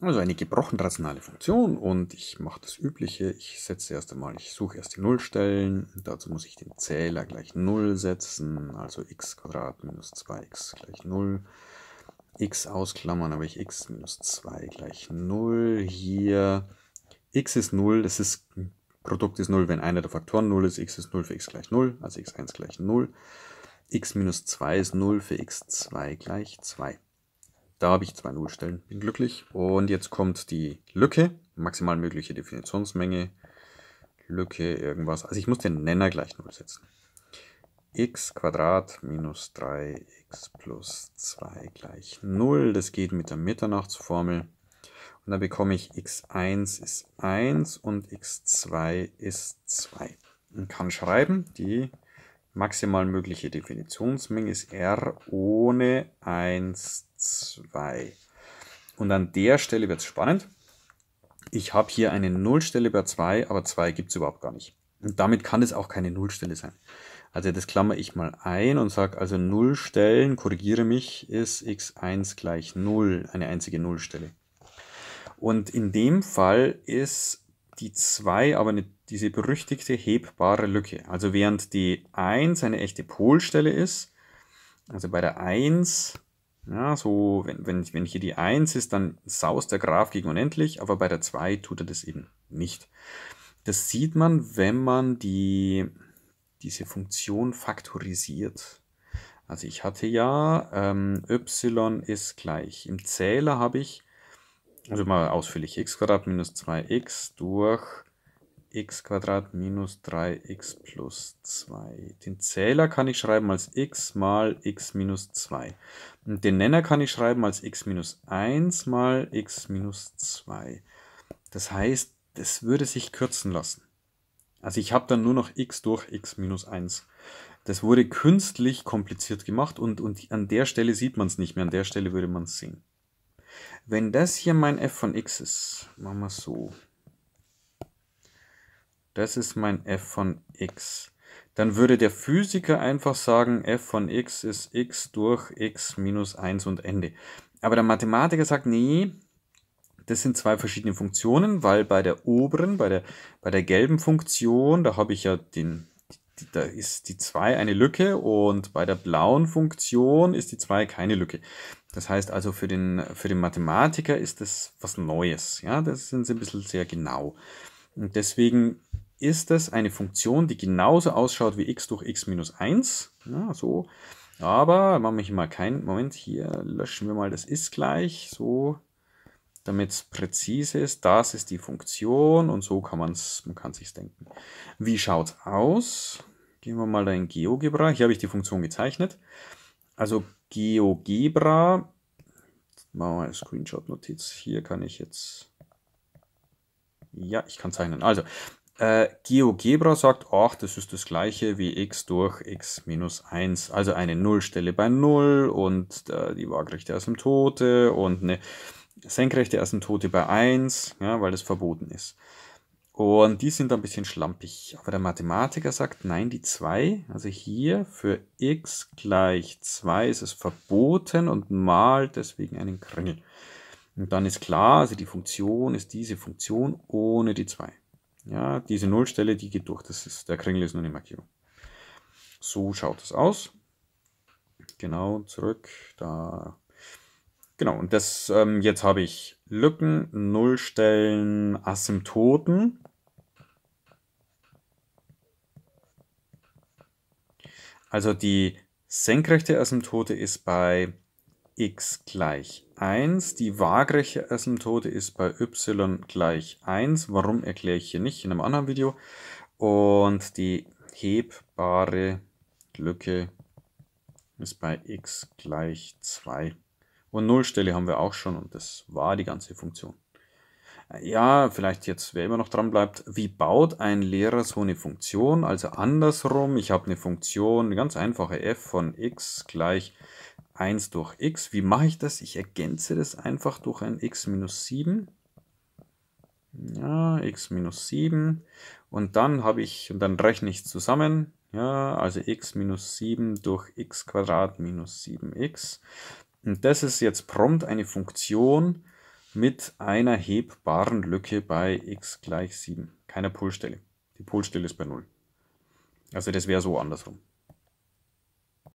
Also eine gebrochen rationale Funktion und ich mache das Übliche. Ich setze erst einmal, ich suche erst die Nullstellen. Dazu muss ich den Zähler gleich 0 setzen, also x minus 2x gleich 0. x ausklammern, habe ich x minus 2 gleich 0. Hier x ist 0, das ist, Produkt ist 0, wenn einer der Faktoren 0 ist. x ist 0 für x gleich 0, also x1 gleich 0. x minus 2 ist 0 für x2 gleich 2. Da habe ich 2,0 Stellen. Bin glücklich. Und jetzt kommt die Lücke. Maximal mögliche Definitionsmenge. Lücke, irgendwas. Also ich muss den Nenner gleich 0 setzen. x minus 3x plus 2 gleich 0. Das geht mit der Mitternachtsformel. Und dann bekomme ich x1 ist 1 und x2 ist 2. Und kann schreiben, die maximal mögliche Definitionsmenge ist r ohne 1, 2. Und an der Stelle wird es spannend. Ich habe hier eine Nullstelle bei 2, aber 2 gibt es überhaupt gar nicht. Und damit kann es auch keine Nullstelle sein. Also das klammer ich mal ein und sage also Nullstellen, korrigiere mich, ist x1 gleich 0, eine einzige Nullstelle. Und in dem Fall ist die 2 aber eine, diese berüchtigte hebbare Lücke. Also während die 1 eine echte Polstelle ist, also bei der 1 ja, so, wenn, wenn, wenn hier die 1 ist, dann saust der Graph gegen unendlich, aber bei der 2 tut er das eben nicht. Das sieht man, wenn man die, diese Funktion faktorisiert. Also ich hatte ja ähm, y ist gleich. Im Zähler habe ich, also mal ausführlich, x 2 minus 2x durch x minus 3x plus 2. Den Zähler kann ich schreiben als x mal x minus 2. Und den Nenner kann ich schreiben als x minus 1 mal x minus 2. Das heißt, das würde sich kürzen lassen. Also ich habe dann nur noch x durch x minus 1. Das wurde künstlich kompliziert gemacht und, und an der Stelle sieht man es nicht mehr, an der Stelle würde man es sehen. Wenn das hier mein f von x ist, machen wir so. Das ist mein f von x. Dann würde der Physiker einfach sagen, f von x ist x durch x minus 1 und Ende. Aber der Mathematiker sagt, nee, das sind zwei verschiedene Funktionen, weil bei der oberen, bei der, bei der gelben Funktion, da habe ich ja den, da ist die 2 eine Lücke und bei der blauen Funktion ist die 2 keine Lücke. Das heißt also für den, für den Mathematiker ist das was Neues. Ja, das sind sie ein bisschen sehr genau. Und deswegen ist es eine Funktion, die genauso ausschaut wie x durch x minus 1. Ja, so. Aber machen wir hier mal keinen. Moment, hier löschen wir mal das ist gleich. So, damit es präzise ist. Das ist die Funktion und so kann man's, man es sich denken. Wie schaut es aus? Gehen wir mal da in GeoGebra. Hier habe ich die Funktion gezeichnet. Also GeoGebra. machen wir mal eine Screenshot-Notiz. Hier kann ich jetzt... Ja, ich kann zeichnen. Also, äh, GeoGebra sagt, ach, das ist das gleiche wie x durch x minus 1. Also eine Nullstelle bei 0 und äh, die Waagrechte Asymptote und eine senkrechte Asymptote bei 1, ja, weil das verboten ist. Und die sind ein bisschen schlampig. Aber der Mathematiker sagt, nein, die 2, also hier für x gleich 2 ist es verboten und malt deswegen einen Kringel. Und dann ist klar, also die Funktion ist diese Funktion ohne die 2. Ja, diese Nullstelle, die geht durch. Das ist, der Kringel ist nur eine Markierung. So schaut es aus. Genau, zurück. Da. Genau, und das, ähm, jetzt habe ich Lücken, Nullstellen, Asymptoten. Also die senkrechte Asymptote ist bei x gleich 1. Die Waagrechte Asymptote ist bei y gleich 1. Warum erkläre ich hier nicht in einem anderen Video. Und die hebbare Lücke ist bei x gleich 2. Und Nullstelle haben wir auch schon und das war die ganze Funktion. Ja, vielleicht jetzt, wer immer noch dran bleibt, wie baut ein Lehrer so eine Funktion? Also andersrum, ich habe eine Funktion, eine ganz einfache f von x gleich 1 durch x. Wie mache ich das? Ich ergänze das einfach durch ein x minus 7. Ja, x minus 7. Und dann habe ich, und dann rechne ich zusammen. Ja, also x minus 7 durch x Quadrat minus 7x. Und das ist jetzt prompt eine Funktion mit einer hebbaren Lücke bei x gleich 7. Keiner Polstelle. Die Polstelle ist bei 0. Also das wäre so andersrum.